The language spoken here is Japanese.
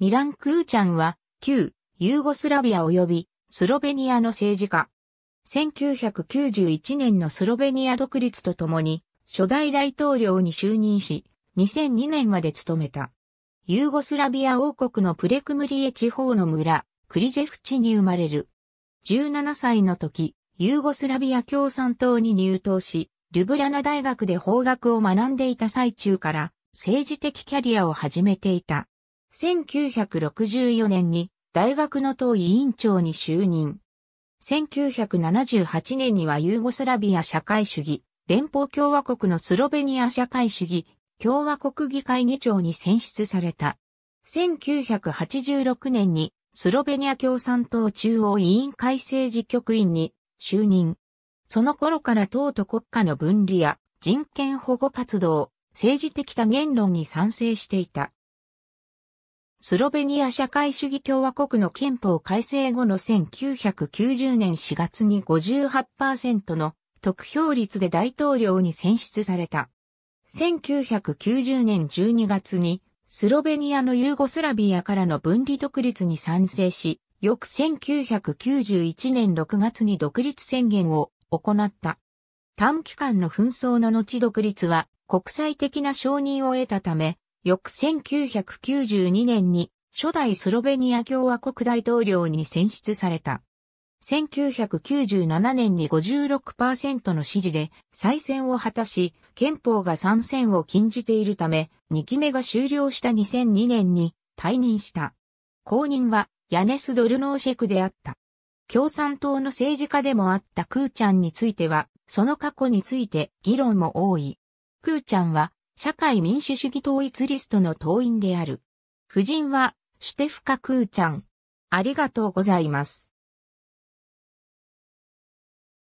ミラン・クーチャンは、旧、ユーゴスラビア及び、スロベニアの政治家。1991年のスロベニア独立とともに、初代大統領に就任し、2002年まで務めた。ユーゴスラビア王国のプレクムリエ地方の村、クリジェフチに生まれる。17歳の時、ユーゴスラビア共産党に入党し、ルブラナ大学で法学を学んでいた最中から、政治的キャリアを始めていた。1964年に大学の党委員長に就任。1978年にはユーゴスラビア社会主義、連邦共和国のスロベニア社会主義、共和国議会議長に選出された。1986年にスロベニア共産党中央委員会政治局員に就任。その頃から党と国家の分離や人権保護活動、政治的多言論に賛成していた。スロベニア社会主義共和国の憲法改正後の1990年4月に58%の得票率で大統領に選出された。1990年12月にスロベニアのユーゴスラビアからの分離独立に賛成し、翌1991年6月に独立宣言を行った。短期間の紛争の後独立は国際的な承認を得たため、翌1992年に初代スロベニア共和国大統領に選出された。1997年に56%の支持で再選を果たし、憲法が参戦を禁じているため、2期目が終了した2002年に退任した。後任はヤネス・ドルノーシェクであった。共産党の政治家でもあったクーちゃんについては、その過去について議論も多い。クーちゃんは社会民主主義統一リストの党員である。夫人は、シュテフカ・クーちゃん。ありがとうございます。